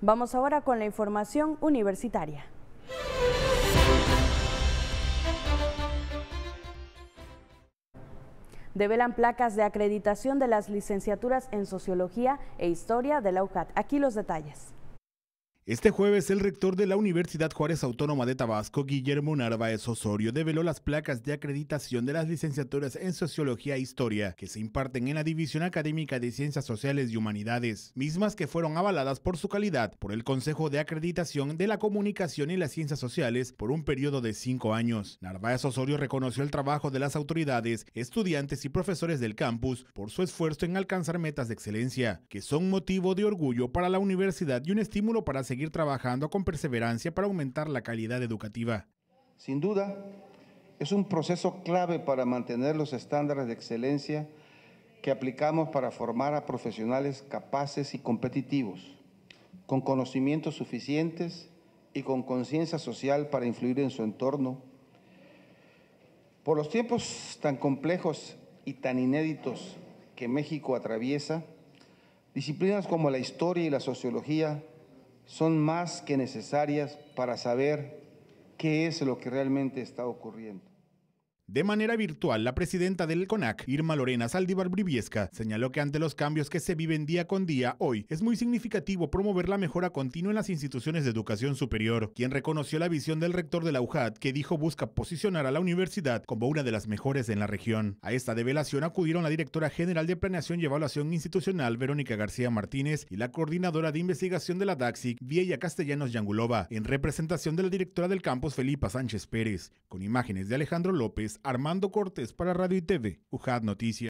Vamos ahora con la información universitaria. develan placas de acreditación de las licenciaturas en Sociología e Historia de la UCAT. Aquí los detalles. Este jueves, el rector de la Universidad Juárez Autónoma de Tabasco, Guillermo Narváez Osorio, develó las placas de acreditación de las licenciaturas en Sociología e Historia que se imparten en la División Académica de Ciencias Sociales y Humanidades, mismas que fueron avaladas por su calidad por el Consejo de Acreditación de la Comunicación y las Ciencias Sociales por un periodo de cinco años. Narváez Osorio reconoció el trabajo de las autoridades, estudiantes y profesores del campus por su esfuerzo en alcanzar metas de excelencia, que son motivo de orgullo para la universidad y un estímulo para seguir seguir trabajando con perseverancia para aumentar la calidad educativa. Sin duda, es un proceso clave para mantener los estándares de excelencia que aplicamos para formar a profesionales capaces y competitivos, con conocimientos suficientes y con conciencia social para influir en su entorno. Por los tiempos tan complejos y tan inéditos que México atraviesa, disciplinas como la historia y la sociología son más que necesarias para saber qué es lo que realmente está ocurriendo. De manera virtual, la presidenta del CONAC, Irma Lorena Saldívar Briviesca, señaló que ante los cambios que se viven día con día, hoy es muy significativo promover la mejora continua en las instituciones de educación superior, quien reconoció la visión del rector de la UJAT, que dijo busca posicionar a la universidad como una de las mejores en la región. A esta develación acudieron la directora general de Planeación y Evaluación Institucional, Verónica García Martínez, y la coordinadora de investigación de la DAXIC, Vieya Castellanos Yangulova, en representación de la directora del campus, Felipa Sánchez Pérez, con imágenes de Alejandro López Armando Cortés para Radio y TV, UJAD Noticias.